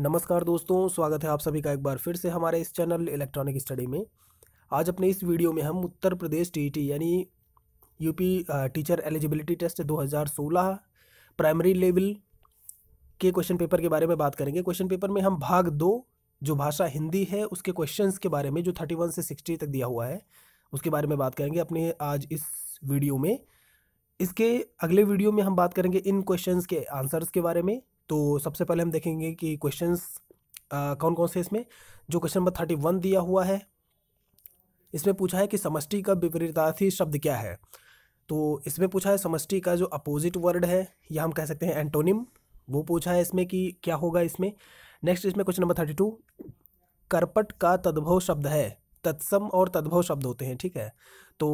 नमस्कार दोस्तों स्वागत है आप सभी का एक बार फिर से हमारे इस चैनल इलेक्ट्रॉनिक स्टडी में आज अपने इस वीडियो में हम उत्तर प्रदेश टी यानी UP teacher eligibility test 2016 primary level के क्वेश्चन पेपर के बारे में बात करेंगे क्वेश्चन पेपर में हम भाग दो जो भाषा हिंदी है उसके क्वेश्चन के बारे में जो थर्टी से सिक्सटी तक दिया हुआ है उसके बारे में बात करेंगे अपने आज इस वीडियो में इसके अगले वीडियो में हम बात करेंगे इन क्वेश्चंस के आंसर्स के बारे में तो सबसे पहले हम देखेंगे कि क्वेश्चन कौन कौन से इसमें जो क्वेश्चन नंबर थर्टी वन दिया हुआ है इसमें पूछा है कि समष्टि का विपरीतार्थी शब्द क्या है तो इसमें पूछा है समष्टि का जो अपोजिट वर्ड है या हम कह सकते हैं एंटोनिम वो पूछा है इसमें कि क्या होगा इसमें नेक्स्ट इसमें क्वेश्चन नंबर थर्टी टू करपट का तद्भव शब्द है तत्सम और तद्भव शब्द होते हैं ठीक है तो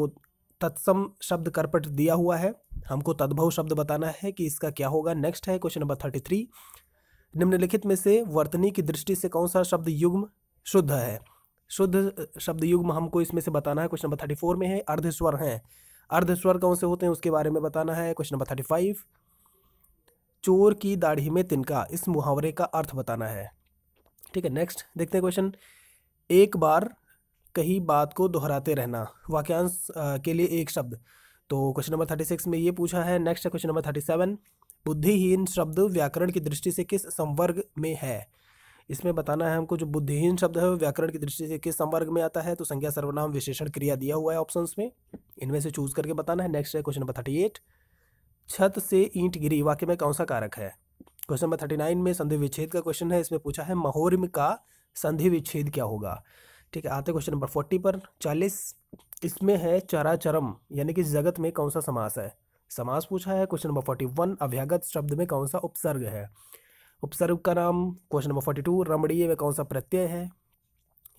तत्सम शब्द करपट दिया हुआ है हमको तद्भव शब्द बताना है कि इसका क्या होगा नेक्स्ट है क्वेश्चन नंबर थर्टी थ्री निम्नलिखित में से वर्तनी की दृष्टि से कौन सा शब्द युग्म शुद्ध है शुद्ध शब्द युग्म हमको इसमें से बताना है क्वेश्चन नंबर थर्टी फोर में है अर्धस्वर हैं अर्धस्वर कौन से होते हैं उसके बारे में बताना है क्वेश्चन नंबर थर्टी फाइव चोर की दाढ़ी में तिनका इस मुहावरे का अर्थ बताना है ठीक है नेक्स्ट देखते हैं क्वेश्चन एक बार कही बात को दोहराते रहना वाक्यांश के लिए एक शब्द तो क्वेश्चन नंबर थर्टी सिक्स में ये पूछा है नेक्स्ट है क्वेश्चन नंबर थर्टी सेवन बुद्धिहीन शब्द व्याकरण की दृष्टि से किस संवर्ग में है इसमें बताना है हमको जो बुद्धिहीन शब्द है व्याकरण की दृष्टि से किस संवर्ग में आता है तो संज्ञा सर्वनाम विशेषण क्रिया दिया हुआ है ऑप्शंस में इनमें से चूज करके बताना है नेक्स्ट है क्वेश्चन नंबर थर्टी एट छत से ईंट गिरी वाक्य में कौन सा कारक है क्वेश्चन नंबर थर्टी नाइन में संधि विच्छेद का क्वेश्चन है इसमें पूछा है महोर्म का संधि विच्छेद क्या होगा ठीक है आते क्वेश्चन नंबर फोर्टी पर चालीस इसमें है चराचरम यानी कि जगत में कौन सा समास है समास पूछा है क्वेश्चन नंबर फोर्टी वन अभ्यागत शब्द में कौन सा उपसर्ग है उपसर्ग का नाम क्वेश्चन नंबर फोर्टी टू रमणीय में कौन सा प्रत्यय है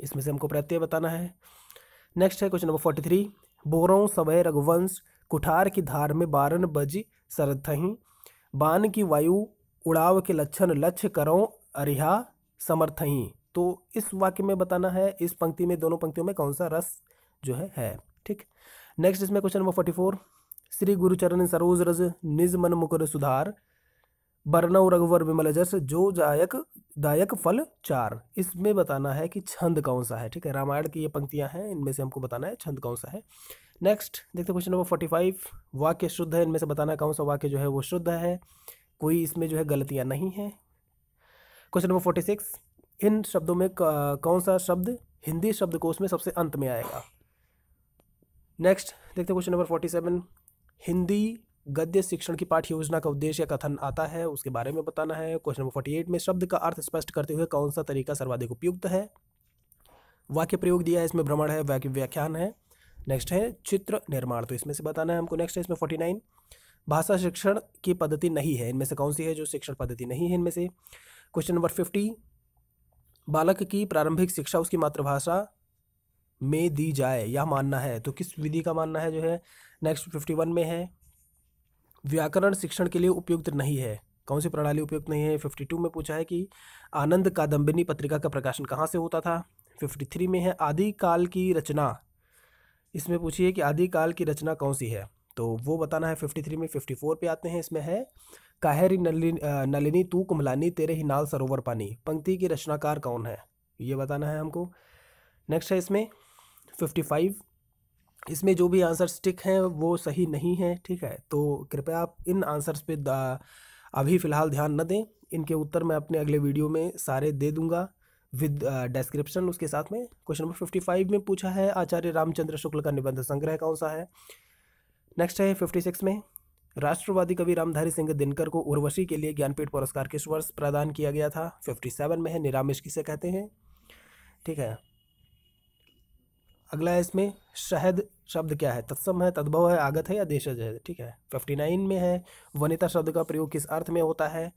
इसमें से हमको प्रत्यय बताना है नेक्स्ट है क्वेश्चन नंबर फोर्टी थ्री बोरों सवय रघुवंश कुठार की धार में बारन बजी सरद बान की वायु उड़ाव के लक्षण लक्ष्य करो अरिहा समर्थही तो इस वाक्य में बताना है इस पंक्ति में दोनों पंक्तियों में कौन सा रस जो है है ठीक नेक्स्ट इसमें क्वेश्चन नंबर फोर्टी फोर श्री गुरुचरण सरोज रज निज मन मुकुर सुधार बरनव रघुवर विमल जस जो जायक दायक फल चार इसमें बताना है कि छंद कौन सा है ठीक है रामायण की ये पंक्तियां हैं इनमें से हमको बताना है छंद कौन सा है नेक्स्ट देखते क्वेश्चन नंबर फोर्टी फाइव वाक्य शुद्ध है इनमें से बताना कौन सा वाक्य जो है वो शुद्ध है कोई इसमें जो है गलतियां नहीं है क्वेश्चन नंबर फोर्टी सिक्स इन शब्दों में कौन सा शब्द हिंदी शब्दकोश में सबसे अंत में आएगा नेक्स्ट देखते हैं question number forty seven Hindi गद्य शिक्षण की पाठ योजना का उद्देश्य कथन आता है उसके बारे में बताना है क्वेश्चन नंबर फोर्टी एट में शब्द का अर्थ स्पष्ट करते हुए कौन सा तरीका सर्वाधिक उपयुक्त है वाक्य प्रयोग दिया है इसमें भ्रमण है वाक्य व्याख्यान है नेक्स्ट है चित्र निर्माण तो इसमें से बताना है हमको नेक्स्ट है इसमें फोर्टी नाइन भाषा शिक्षण की पद्धति नहीं है इनमें से कौन सी है जो शिक्षण पद्धति नहीं है इनमें से क्वेश्चन नंबर फिफ्टी बालक की प्रारंभिक शिक्षा उसकी मातृभाषा में दी जाए यह मानना है तो किस विधि का मानना है जो है नेक्स्ट फिफ्टी वन में है व्याकरण शिक्षण के लिए उपयुक्त नहीं है कौन सी प्रणाली उपयुक्त नहीं है फिफ्टी टू में पूछा है कि आनंद कादम्बिनी पत्रिका का प्रकाशन कहाँ से होता था फिफ्टी थ्री में है आदिकाल की रचना इसमें पूछिए कि आदिकाल की रचना कौन सी है तो वो बताना है फिफ्टी थ्री में फिफ्टी फोर पे आते हैं इसमें है काहेरी री नलिनी नलिनी तू कुमलानी तेरे ही नाल सरोवर पानी पंक्ति की रचनाकार कौन है ये बताना है हमको नेक्स्ट है इसमें फिफ्टी फाइव इसमें जो भी आंसर स्टिक हैं वो सही नहीं है ठीक है तो कृपया आप इन आंसर्स पे अभी फ़िलहाल ध्यान न दें इनके उत्तर मैं अपने अगले वीडियो में सारे दे दूंगा विद डिस्क्रिप्शन उसके साथ में क्वेश्चन नंबर फिफ्टी फाइव में पूछा है आचार्य रामचंद्र शुक्ल का निबंध संग्रह कौन सा है नेक्स्ट है फिफ्टी सिक्स में राष्ट्रवादी कवि रामधारी सिंह दिनकर को उर्वशी के लिए ज्ञानपीठ पुरस्कार किस वर्ष प्रदान किया गया था फिफ्टी सेवन में है निरामिष किसे कहते हैं ठीक है अगला है इसमें शहद शब्द क्या है तत्सम है तद्भव है आगत है या देशज है ठीक है फिफ्टी नाइन में है वनिता शब्द का प्रयोग किस अर्थ में होता है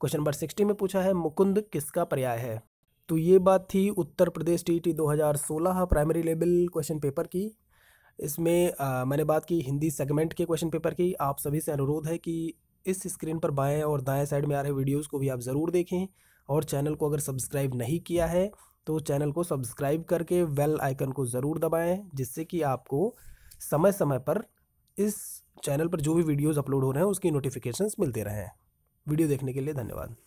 क्वेश्चन नंबर सिक्सटी में पूछा है मुकुंद किसका पर्याय है तो ये बात थी उत्तर प्रदेश टी टी दो प्राइमरी लेवल क्वेश्चन पेपर की इसमें आ, मैंने बात की हिंदी सेगमेंट के क्वेश्चन पेपर की आप सभी से अनुरोध है कि इस स्क्रीन पर बाएं और दाएं साइड में आ रहे वीडियोस को भी आप ज़रूर देखें और चैनल को अगर सब्सक्राइब नहीं किया है तो चैनल को सब्सक्राइब करके वेल आइकन को ज़रूर दबाएं जिससे कि आपको समय समय पर इस चैनल पर जो भी वीडियोज़ अपलोड हो रहे हैं उसकी नोटिफिकेशंस मिलते रहें वीडियो देखने के लिए धन्यवाद